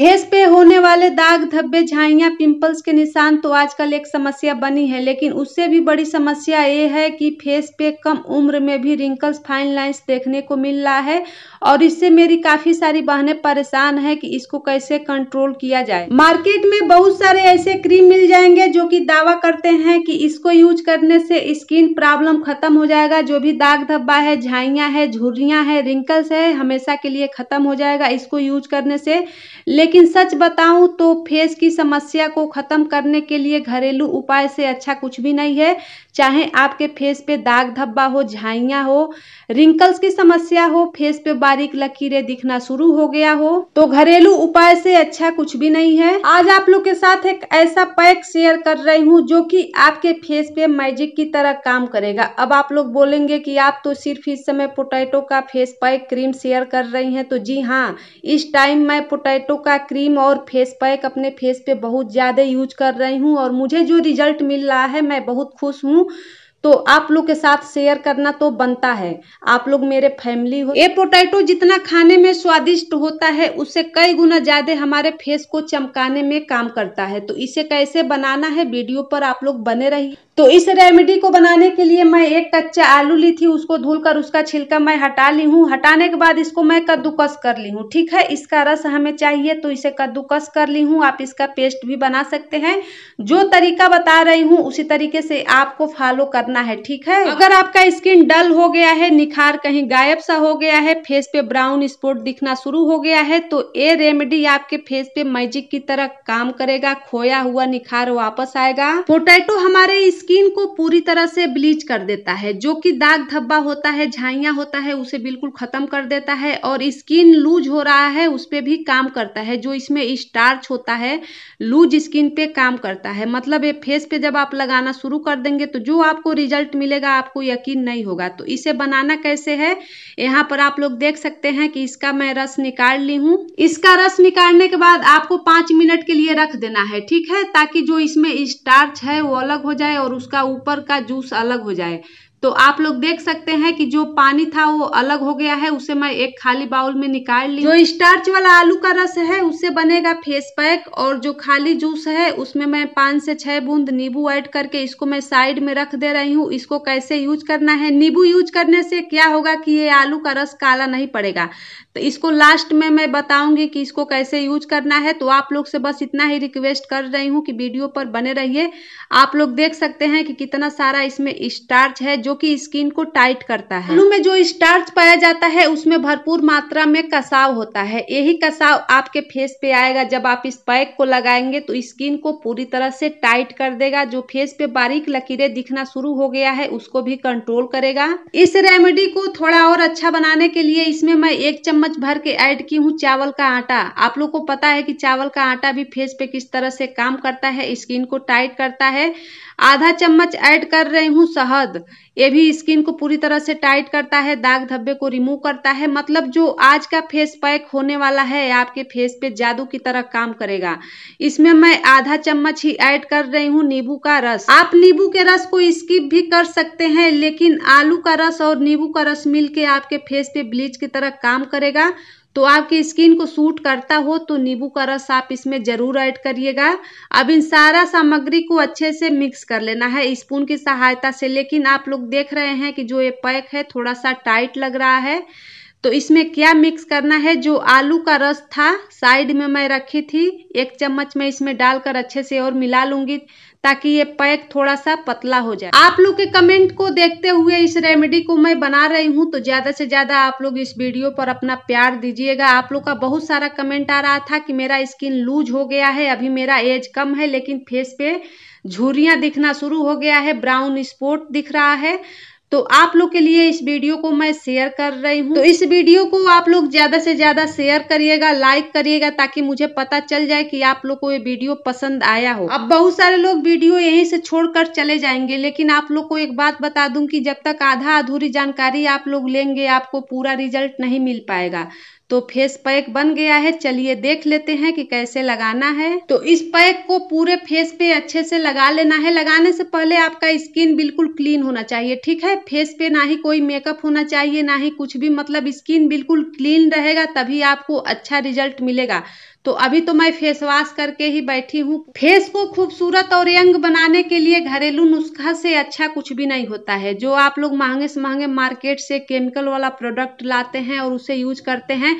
face पे होने वाले दाग धब्बे झाइयाँ पिंपल्स के निशान तो आजकल एक समस्या बनी है लेकिन उससे भी बड़ी समस्या ये है कि फेस पे कम उम्र में भी रिंकल्स फाइन लाइंस देखने को मिल रहा है और इससे मेरी काफ़ी सारी बहनें परेशान हैं कि इसको कैसे कंट्रोल किया जाए मार्केट में बहुत सारे ऐसे क्रीम मिल जाएंगे जो कि दावा करते हैं कि इसको यूज करने से स्किन प्रॉब्लम खत्म हो जाएगा जो भी दाग धब्बा है झाइयाँ है झुर्रियाँ है रिंकल्स है हमेशा के लिए खत्म हो जाएगा इसको यूज करने से लेकिन लेकिन सच बताऊं तो फेस की समस्या को ख़त्म करने के लिए घरेलू उपाय से अच्छा कुछ भी नहीं है चाहे आपके फेस पे दाग धब्बा हो झाइयाँ हो रिंकल्स की समस्या हो फेस पे बारीक लकीरें दिखना शुरू हो गया हो तो घरेलू उपाय से अच्छा कुछ भी नहीं है आज आप लोग के साथ एक ऐसा पैक शेयर कर रही हूँ जो कि आपके फेस पे मैजिक की तरह काम करेगा अब आप लोग बोलेंगे कि आप तो सिर्फ इस समय पोटैटो का फेस पैक क्रीम शेयर कर रही हैं तो जी हाँ इस टाइम मैं पोटैटो का का क्रीम और फेस पैक अपने फेस पे बहुत ज़्यादा यूज कर रही हूँ और मुझे जो रिजल्ट मिल रहा है मैं बहुत खुश हूँ तो आप लोग के साथ शेयर करना तो बनता है आप लोग मेरे फैमिली हो ये पोटैटो जितना खाने में स्वादिष्ट होता है उससे कई गुना ज़्यादा हमारे फेस को चमकाने में काम करता है तो इसे कैसे बनाना है वीडियो पर आप लोग बने रहिए तो इस रेमेडी को बनाने के लिए मैं एक कच्चा आलू ली थी उसको धुलकर उसका छिलका मैं हटा ली हूँ हटाने के बाद इसको मैं कद्दूकस कर ली हूँ ठीक है इसका रस हमें चाहिए तो इसे कद्दूकस कर ली हूँ आप इसका पेस्ट भी बना सकते हैं जो तरीका बता रही हूँ उसी तरीके से आपको फॉलो करना है ठीक है अगर आपका स्किन डल हो गया है निखार कहीं गायब सा हो गया है फेस पे ब्राउन स्पॉट दिखना शुरू हो गया है तो ये रेमेडी आपके फेस पे मैजिक की तरह काम करेगा खोया हुआ निखार वापस आएगा पोटैटो हमारे स्किन स्किन को पूरी तरह से ब्लीच कर देता है जो कि दाग धब्बा होता है झाइयाँ होता है उसे बिल्कुल ख़त्म कर देता है और स्किन लूज हो रहा है उस पर भी काम करता है जो इसमें स्टार्च होता है लूज स्किन पे काम करता है मतलब ये फेस पे जब आप लगाना शुरू कर देंगे तो जो आपको रिजल्ट मिलेगा आपको यकीन नहीं होगा तो इसे बनाना कैसे है यहाँ पर आप लोग देख सकते हैं कि इसका मैं रस निकाल ली हूँ इसका रस निकालने के बाद आपको पाँच मिनट के लिए रख देना है ठीक है ताकि जो इसमें स्टार्च है वो अलग हो जाए और उसका ऊपर का जूस अलग हो जाए तो आप लोग देख सकते हैं कि जो पानी था वो अलग हो गया है उसे मैं एक खाली बाउल में निकाल ली जो स्टार्च वाला आलू का रस है उससे बनेगा फेस पैक और जो खाली जूस है उसमें मैं पाँच से छह बूंद नींबू ऐड करके इसको मैं साइड में रख दे रही हूँ इसको कैसे यूज करना है नींबू यूज करने से क्या होगा कि ये आलू का रस काला नहीं पड़ेगा तो इसको लास्ट में मैं बताऊंगी कि इसको कैसे यूज करना है तो आप लोग से बस इतना ही रिक्वेस्ट कर रही हूँ कि वीडियो पर बने रहिए आप लोग देख सकते हैं कि कितना सारा इसमें स्टार्च है जो जो कि स्किन को टाइट करता है आलू में जो स्टार्च पाया जाता है उसमें भरपूर मात्रा में कसाव होता है यही कसाव आपके फेस पे आएगा जब आप इस पैक को लगाएंगे तो स्किन को पूरी तरह से टाइट कर देगा जो फेस पे बारीक लकीरें दिखना शुरू हो गया है उसको भी कंट्रोल करेगा इस रेमेडी को थोड़ा और अच्छा बनाने के लिए इसमें मैं एक चम्मच भर के ऐड की हूँ चावल का आटा आप लोग को पता है कि चावल का आटा भी फेस पे किस तरह से काम करता है स्किन को टाइट करता है आधा चम्मच ऐड कर रही हूँ शहद ये भी स्किन को पूरी तरह से टाइट करता है दाग धब्बे को रिमूव करता है मतलब जो आज का फेस पैक होने वाला है आपके फेस पे जादू की तरह काम करेगा इसमें मैं आधा चम्मच ही ऐड कर रही हूँ नींबू का रस आप नींबू के रस को स्किप भी कर सकते हैं लेकिन आलू का रस और नींबू का रस मिल के आपके फेस पे ब्लीच की तरह काम करेगा तो आपकी स्किन को सूट करता हो तो नींबू का रस आप इसमें ज़रूर ऐड करिएगा अब इन सारा सामग्री को अच्छे से मिक्स कर लेना है स्पून की सहायता से लेकिन आप लोग देख रहे हैं कि जो ये पैक है थोड़ा सा टाइट लग रहा है तो इसमें क्या मिक्स करना है जो आलू का रस था साइड में मैं रखी थी एक चम्मच में इसमें डालकर अच्छे से और मिला लूँगी ताकि ये पैक थोड़ा सा पतला हो जाए आप लोग के कमेंट को देखते हुए इस रेमेडी को मैं बना रही हूँ तो ज्यादा से ज्यादा आप लोग इस वीडियो पर अपना प्यार दीजिएगा आप लोग का बहुत सारा कमेंट आ रहा था कि मेरा स्किन लूज हो गया है अभी मेरा एज कम है लेकिन फेस पे झुरियाँ दिखना शुरू हो गया है ब्राउन स्पॉट दिख रहा है तो आप लोग के लिए इस वीडियो को मैं शेयर कर रही हूँ तो इस वीडियो को आप लोग ज़्यादा से ज़्यादा शेयर करिएगा लाइक करिएगा ताकि मुझे पता चल जाए कि आप लोग को ये वीडियो पसंद आया हो अब बहुत सारे लोग वीडियो यहीं से छोड़कर चले जाएंगे लेकिन आप लोग को एक बात बता दूं कि जब तक आधा अधूरी जानकारी आप लोग लेंगे आपको पूरा रिजल्ट नहीं मिल पाएगा तो फेस पैक बन गया है चलिए देख लेते हैं कि कैसे लगाना है तो इस पैक को पूरे फेस पे अच्छे से लगा लेना है लगाने से पहले आपका स्किन बिल्कुल क्लीन होना चाहिए ठीक है फेस पे ना ही कोई मेकअप होना चाहिए ना ही कुछ भी मतलब स्किन बिल्कुल क्लीन रहेगा तभी आपको अच्छा रिजल्ट मिलेगा तो अभी तो मैं फेस वॉश करके ही बैठी हूँ फेस को खूबसूरत और यंग बनाने के लिए घरेलू नुस्खा से अच्छा कुछ भी नहीं होता है जो आप लोग महंगे से महंगे मार्केट से केमिकल वाला प्रोडक्ट लाते हैं और उसे यूज करते हैं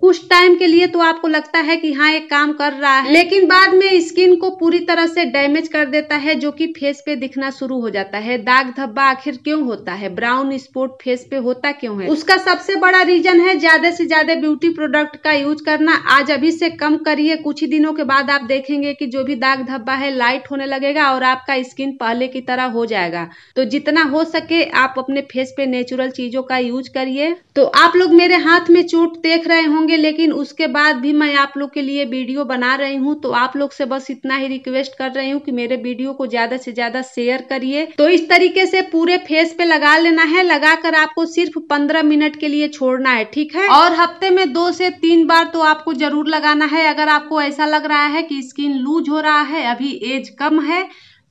कुछ टाइम के लिए तो आपको लगता है कि हाँ ये काम कर रहा है लेकिन बाद में स्किन को पूरी तरह से डैमेज कर देता है जो कि फेस पे दिखना शुरू हो जाता है दाग धब्बा आखिर क्यों होता है ब्राउन स्पॉट फेस पे होता क्यों है उसका सबसे बड़ा रीजन है ज्यादा से ज्यादा ब्यूटी प्रोडक्ट का यूज करना आज अभी से कम करिए कुछ ही दिनों के बाद आप देखेंगे की जो भी दाग धब्बा है लाइट होने लगेगा और आपका स्किन पहले की तरह हो जाएगा तो जितना हो सके आप अपने फेस पे नेचुरल चीजों का यूज करिए तो आप लोग मेरे हाथ में चोट देख रहे होंगे होंगे लेकिन उसके बाद भी मैं आप लोग के लिए वीडियो बना रही हूँ तो आप लोग से बस इतना ही रिक्वेस्ट कर रही हूँ कि मेरे वीडियो को ज्यादा से ज्यादा शेयर करिए तो इस तरीके से पूरे फेस पे लगा लेना है लगा कर आपको सिर्फ पंद्रह मिनट के लिए छोड़ना है ठीक है और हफ्ते में दो से तीन बार तो आपको जरूर लगाना है अगर आपको ऐसा लग रहा है की स्किन लूज हो रहा है अभी एज कम है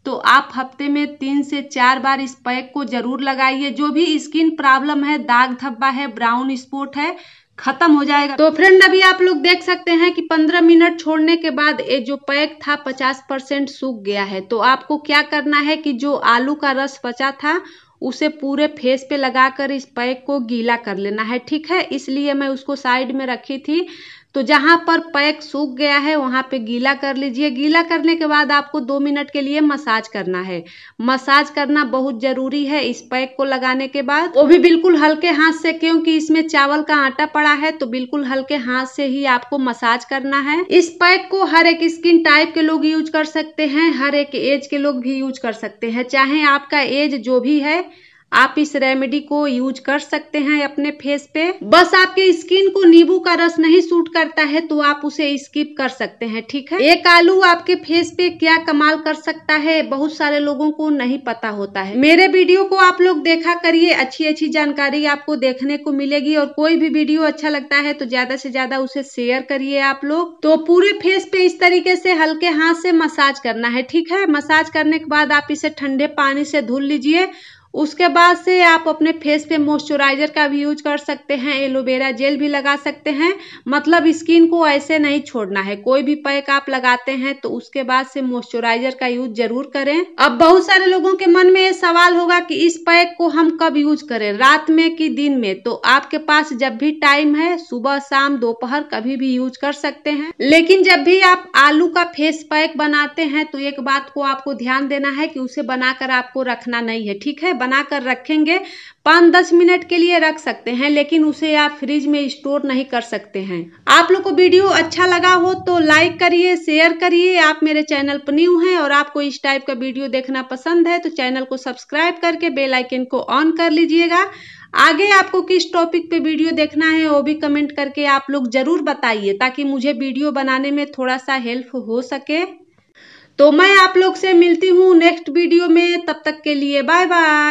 तो आप हफ्ते में तीन से चार बार इस पैक को जरूर लगाइए जो भी स्किन प्रॉब्लम है दाग धब्बा है ब्राउन स्पॉट है खत्म हो जाएगा तो फ्रेंड अभी आप लोग देख सकते हैं कि 15 मिनट छोड़ने के बाद ये जो पैक था 50 परसेंट सूख गया है तो आपको क्या करना है कि जो आलू का रस बचा था उसे पूरे फेस पे लगाकर इस पैक को गीला कर लेना है ठीक है इसलिए मैं उसको साइड में रखी थी तो जहाँ पर पैक सूख गया है वहाँ पे गीला कर लीजिए गीला करने के बाद आपको दो मिनट के लिए मसाज करना है मसाज करना बहुत ज़रूरी है इस पैक को लगाने के बाद वो भी बिल्कुल हल्के हाथ से क्योंकि इसमें चावल का आटा पड़ा है तो बिल्कुल हल्के हाथ से ही आपको मसाज करना है इस पैक को हर एक स्किन टाइप के लोग यूज कर सकते हैं हर एक एज के लोग भी यूज कर सकते हैं चाहे आपका एज जो भी है आप इस रेमेडी को यूज कर सकते हैं अपने फेस पे बस आपके स्किन को नींबू का रस नहीं सूट करता है तो आप उसे स्किप कर सकते हैं ठीक है एक आलू आपके फेस पे क्या कमाल कर सकता है बहुत सारे लोगों को नहीं पता होता है मेरे वीडियो को आप लोग देखा करिए अच्छी अच्छी जानकारी आपको देखने को मिलेगी और कोई भी वीडियो अच्छा लगता है तो ज्यादा से ज्यादा उसे शेयर करिए आप लोग तो पूरे फेस पे इस तरीके से हल्के हाथ से मसाज करना है ठीक है मसाज करने के बाद आप इसे ठंडे पानी से धुल लीजिए उसके बाद से आप अपने फेस पे मॉइस्चराइजर का भी यूज कर सकते हैं एलोवेरा जेल भी लगा सकते हैं मतलब स्किन को ऐसे नहीं छोड़ना है कोई भी पैक आप लगाते हैं तो उसके बाद से मॉइस्चराइजर का यूज जरूर करें अब बहुत सारे लोगों के मन में ये सवाल होगा कि इस पैक को हम कब यूज करें रात में कि दिन में तो आपके पास जब भी टाइम है सुबह शाम दोपहर कभी भी यूज कर सकते हैं लेकिन जब भी आप आलू का फेस पैक बनाते हैं तो एक बात को आपको ध्यान देना है कि उसे बनाकर आपको रखना नहीं है ठीक है बना कर रखेंगे पाँच दस मिनट के लिए रख सकते हैं लेकिन उसे आप फ्रिज में स्टोर नहीं कर सकते हैं आप लोग को वीडियो अच्छा लगा हो तो लाइक करिए शेयर करिए आप मेरे चैनल पर न्यू हैं और आपको इस टाइप का वीडियो देखना पसंद है तो चैनल को सब्सक्राइब करके बेल आइकन को ऑन कर लीजिएगा आगे आपको किस टॉपिक पे वीडियो देखना है वो भी कमेंट करके आप लोग ज़रूर बताइए ताकि मुझे वीडियो बनाने में थोड़ा सा हेल्प हो सके तो मैं आप लोग से मिलती हूँ नेक्स्ट वीडियो में तब तक के लिए बाय बाय